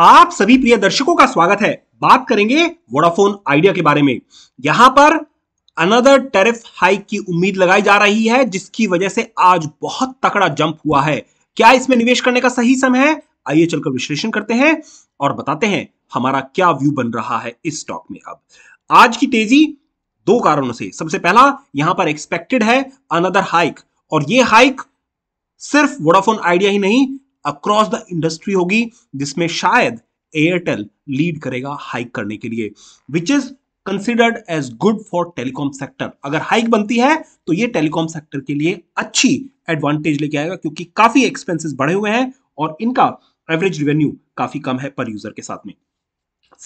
आप सभी प्रिय दर्शकों का स्वागत है बात करेंगे वोडाफोन आइडिया के बारे में यहां पर अनदर टैरिफ हाइक की उम्मीद लगाई जा रही है जिसकी वजह से आज बहुत तकड़ा जंप हुआ है क्या इसमें निवेश करने का सही समय है आइए चलकर विश्लेषण करते हैं और बताते हैं हमारा क्या व्यू बन रहा है इस स्टॉक में अब आज की तेजी दो कारणों से सबसे पहला यहां पर एक्सपेक्टेड है अनदर हाइक और ये हाइक सिर्फ वोडाफोन आइडिया ही नहीं अक्रॉस द इंडस्ट्री होगी जिसमें शायद एयरटेल लीड करेगा हाइक करने के लिए which is considered as good for telecom sector अगर हाइक बनती है तो ये टेलीकॉम सेक्टर के लिए अच्छी एडवांटेज लेके आएगा क्योंकि काफी एक्सपेंसेस बढ़े हुए हैं और इनका एवरेज रिवेन्यू काफी कम है पर यूजर के साथ में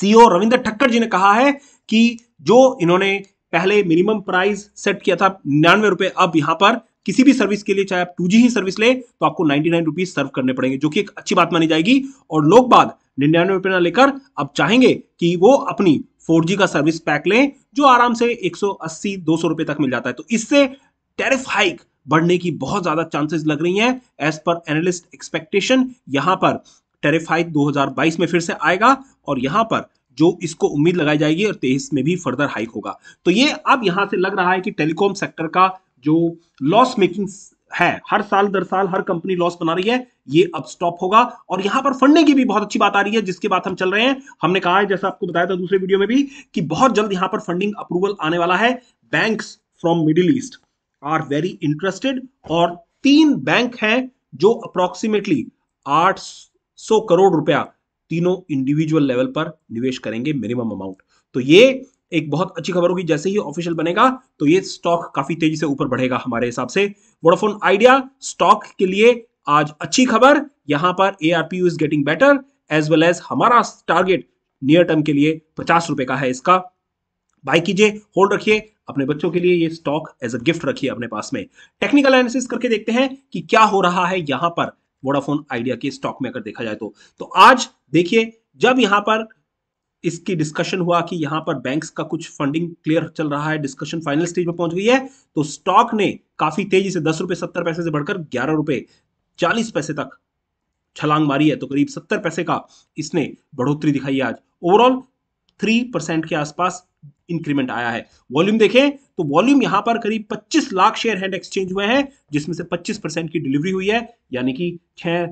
सीईओ e रविंदर ठक्कर जी ने कहा है कि जो इन्होंने पहले मिनिमम प्राइस सेट किया था निन्यानवे रुपए अब यहां पर किसी भी सर्विस के लिए चाहे आप टू ही सर्विस ले तो आपको नाइनटी सर्व करने पड़ेंगे जो कि एक अच्छी बात मानी जाएगी और लोग बाद निन्यानवे रुपये लेकर अब चाहेंगे कि वो अपनी 4G का सर्विस पैक लें जो आराम से 180 200 रुपए तक मिल जाता है तो इससे टैरिफ हाइक बढ़ने की बहुत ज्यादा चांसेस लग रही हैं एज पर एनालिस्ट एक्सपेक्टेशन यहां पर टैरिफ हाइक 2022 में फिर से आएगा और यहां पर जो इसको उम्मीद लगाई जाएगी और तेईस में भी फर्दर हाइक होगा तो ये अब यहां से लग रहा है कि टेलीकॉम सेक्टर का जो लॉस मेकिंग है हर साल दर साल हर कंपनी लॉस बना रही है ये अब स्टॉप होगा और यहां पर फंडिंग की भी बहुत अच्छी बात आ रही है जिसके बाद हम चल रहे हैं हमने कहा है जैसा आपको बताया था दूसरे वीडियो में भी कि बहुत जल्द यहां पर फंडिंग अप्रूवल आने वाला है bank from Middle East are very interested और तीन बैंक हैं जो अप्रोक्सीमेटली आठ सौ करोड़ रुपया तीनों इंडिविजुअल लेवल पर निवेश करेंगे मिनिमम अमाउंट तो ये एक बहुत अच्छी खबर होगी जैसे ही ऑफिशियल बनेगा तो ये स्टॉक काफी तेजी से ऊपर बढ़ेगा हमारे हिसाब से वोडाफोन आइडिया स्टॉक के लिए आज अच्छी खबर यहां पर A R P is getting better as well as हमारा टारगेट नियर टर्म के लिए पचास रुपए का है इसका बाय कीजिए होल्ड रखिए अपने बच्चों के लिए ये स्टॉक एज अ गिफ्ट रखिए अपने पास में टेक्निकल एनालिसिस करके देखते हैं कि क्या हो रहा है यहां पर वोडाफोन आइडिया के स्टॉक में अगर देखा जाए तो, तो आज देखिए जब यहां पर इसकी डिस्कशन हुआ कि यहां पर बैंक्स का कुछ फंडिंग क्लियर चल रहा है डिस्कशन फाइनल स्टेज पर पहुंच गई है तो स्टॉक ने काफी तेजी से दस रुपए सत्तर पैसे से बढ़कर ग्यारह रुपए चालीस पैसे तक छलांग मारी है तो करीब सत्तर पैसे का इसने बढ़ोतरी दिखाई आज ओवरऑल थ्री परसेंट के आसपास इंक्रीमेंट आया है वॉल्यूम देखें तो वॉल्यूम यहां पर करीब 25 लाख शेयर हैंड एक्सचेंज हुए हैं जिसमें से 25 परसेंट की डिलीवरी हुई है यानी कि 6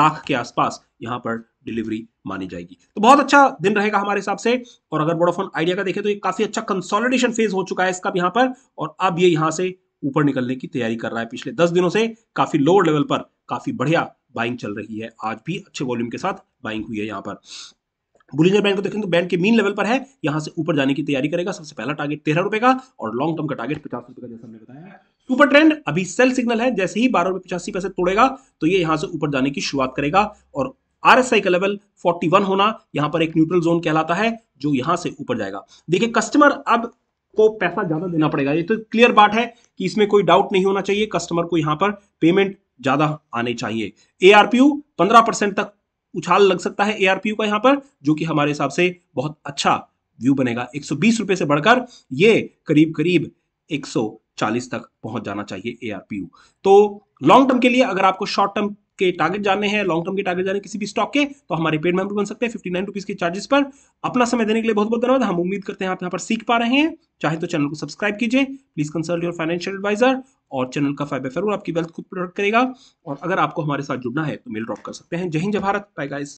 लाख के आसपास यहां पर डिलीवरी मानी जाएगी तो बहुत अच्छा दिन रहेगा हमारे हिसाब से और अगर वोडाफोन आइडिया का देखें तो ये काफी अच्छा कंसोलिडेशन फेज हो चुका है इसका भी यहां पर और अब ये यहां से ऊपर निकलने की तैयारी कर रहा है पिछले दस दिनों से काफी लोअर लेवल पर काफी बढ़िया बाइंग चल रही है आज भी अच्छे वॉल्यूम के साथ बाइंग हुई है यहां पर बुलिंजर बैंड को देखें तो बैंड के मीन लेवल पर है यहां से ऊपर जाने की तैयारी करेगा सबसे पहला टारगेट तेरह रुपए का और लॉन्ग टर्म का टारगेट पचास रुपए का जैसा हमने बताया सुपर ट्रेंड अभी सेल सिग्नल है जैसे ही बारह रुपए पचासी पैसे तोड़ेगा तो ये यहां से ऊपर जाने की शुरुआत करेगा और आरएसआई का लेवल 41 होना यहां पर एक न्यूट्रल जोन कहलाता है जो यहां से ऊपर जाएगा देखिए कस्टमर अब को पैसा ज्यादा देना पड़ेगा ये तो क्लियर बात है कि इसमें कोई डाउट नहीं होना चाहिए कस्टमर को यहां पर पेमेंट ज्यादा आने चाहिए एआरपीयू 15 परसेंट तक उछाल लग सकता है एआरपीयू का यहां पर जो कि हमारे हिसाब से बहुत अच्छा व्यू बनेगा एक रुपए से बढ़कर ये करीब करीब एक 140 तक पहुंच जाना चाहिए एआरपीयू तो लॉन्ग टर्म के लिए अगर आपको शॉर्ट टर्म के टारगेट जाने हैं लॉन्ग टर्म के टारगेट जाने किसी भी स्टॉक के तो हमारे पेड मेंबर बन सकते हैं फिफ्टी नाइन रुपीज़ के चार्जेस पर अपना समय देने के लिए बहुत बहुत धन्यवाद हम उम्मीद करते हैं आप यहाँ पर सीख पा रहे हैं चाहे तो चैनल को सब्सक्राइब कीजिए please consult your financial advisor और चैनल का फायदा फरूर आपकी वेल्थ खुद प्रोडक्ट करेगा और अगर आपको हमारे साथ जुड़ना है तो मेल ड्रॉप कर सकते हैं जय हिंद जय भारत बाय गाइस